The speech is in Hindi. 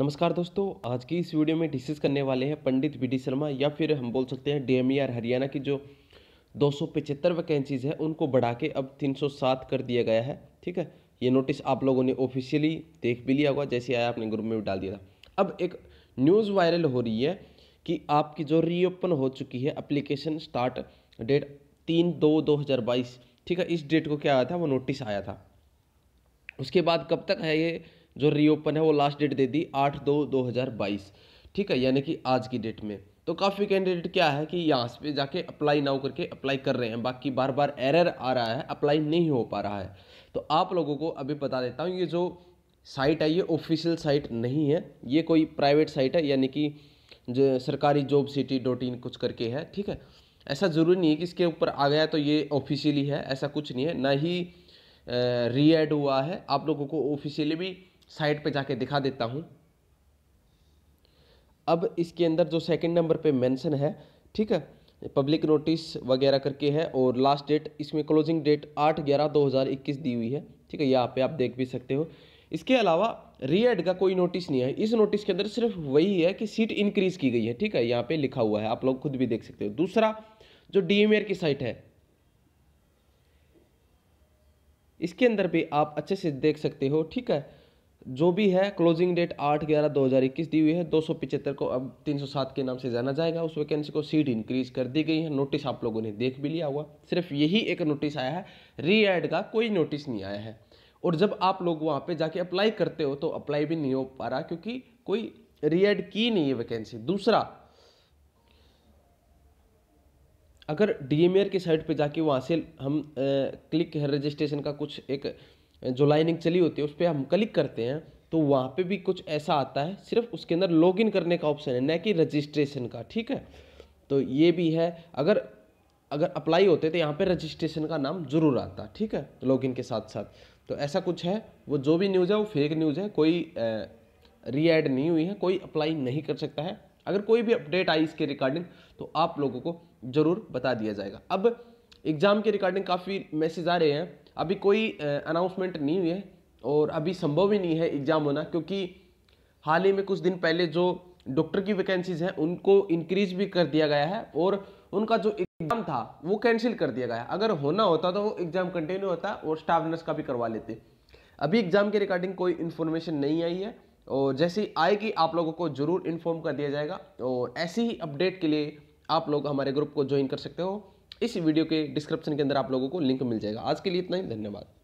नमस्कार दोस्तों आज की इस वीडियो में डिस्कस करने वाले हैं पंडित बी डी शर्मा या फिर हम बोल सकते हैं डी हरियाणा की जो दो सौ वैकेंसीज है उनको बढ़ा के अब तीन सौ सात कर दिया गया है ठीक है ये नोटिस आप लोगों ने ऑफिशियली देख भी लिया होगा जैसे आया आपने ग्रुप में भी डाल दिया था अब एक न्यूज़ वायरल हो रही है कि आपकी जो रीओपन हो चुकी है अप्लीकेशन स्टार्ट डेट तीन दो दो हज़ार बाईस ठीक है इस डेट को क्या आया था वो नोटिस आया था उसके बाद कब तक है ये जो रीओपन है वो लास्ट डेट दे दी आठ दो दो हज़ार बाईस ठीक है यानी कि आज की डेट में तो काफ़ी कैंडिडेट क्या है कि यहाँ पे जाके अप्लाई नाउ करके अप्लाई कर रहे हैं बाकी बार बार एरर आ रहा है अप्लाई नहीं हो पा रहा है तो आप लोगों को अभी बता देता हूँ ये जो साइट है ये ऑफिशियल साइट नहीं है ये कोई प्राइवेट साइट है यानी कि जो सरकारी जॉब सिटी डॉट इन कुछ करके है ठीक है ऐसा ज़रूरी नहीं है कि इसके ऊपर आ गया तो ये ऑफिशियली है ऐसा कुछ नहीं है ना ही रीएड हुआ है आप लोगों को ऑफिशियली भी साइड पे जाके दिखा देता हूँ अब इसके अंदर जो सेकंड नंबर पे मेंशन है ठीक है पब्लिक नोटिस वगैरह करके है और लास्ट डेट इसमें क्लोजिंग डेट आठ ग्यारह दो हज़ार इक्कीस दी हुई है ठीक है यहाँ पे आप देख भी सकते हो इसके अलावा रीएड का कोई नोटिस नहीं है इस नोटिस के अंदर सिर्फ वही है कि सीट इंक्रीज़ की गई है ठीक है यहाँ पे लिखा हुआ है आप लोग खुद भी देख सकते हो दूसरा जो डी की साइट है इसके अंदर भी आप अच्छे से देख सकते हो ठीक है जो भी है क्लोजिंग डेट आठ ग्यारह दो हज़ार इक्कीस दी हुई है दो सौ पिचहत्तर को अब तीन सौ सात के नाम से जाना जाएगा उस वैकेंसी को सीट इंक्रीज कर दी गई है नोटिस आप लोगों ने देख भी लिया हुआ सिर्फ यही एक नोटिस आया है री एड का कोई नोटिस नहीं आया है और जब आप लोग वहाँ पे जाके अप्लाई करते हो तो अप्लाई भी नहीं हो पा रहा क्योंकि कोई री एड की नहीं है वैकेंसी दूसरा अगर डी की साइट पर जाके वहाँ से हम क्लिक रजिस्ट्रेशन का कुछ एक जो लाइनिंग चली होती है उस पर हम क्लिक करते हैं तो वहाँ पे भी कुछ ऐसा आता है सिर्फ उसके अंदर लॉगिन करने का ऑप्शन है न कि रजिस्ट्रेशन का ठीक है तो ये भी है अगर अगर अप्लाई होते तो यहाँ पे रजिस्ट्रेशन का नाम जरूर आता ठीक है लॉगिन के साथ साथ तो ऐसा कुछ है वो जो भी न्यूज़ है वो फेक न्यूज़ है कोई री एड नहीं हुई है कोई अप्लाई नहीं कर सकता है अगर कोई भी अपडेट आई इसके रिकॉर्डिंग तो आप लोगों को ज़रूर बता दिया जाएगा अब एग्ज़ाम के रिकॉर्डिंग काफ़ी मैसेज आ रहे हैं अभी कोई अनाउंसमेंट नहीं हुई है और अभी संभव ही नहीं है एग्ज़ाम होना क्योंकि हाल ही में कुछ दिन पहले जो डॉक्टर की वैकेंसीज हैं उनको इंक्रीज भी कर दिया गया है और उनका जो एग्ज़ाम था वो कैंसिल कर दिया गया अगर होना होता तो वो एग्ज़ाम कंटिन्यू होता और स्टाफ नर्स का भी करवा लेते अभी एग्ज़ाम के रिगार्डिंग कोई इन्फॉर्मेशन नहीं आई है और जैसी आएगी आप लोगों को ज़रूर इन्फॉर्म कर दिया जाएगा और ऐसी ही अपडेट के लिए आप लोग हमारे ग्रुप को ज्वाइन कर सकते हो इस वीडियो के डिस्क्रिप्शन के अंदर आप लोगों को लिंक मिल जाएगा आज के लिए इतना ही धन्यवाद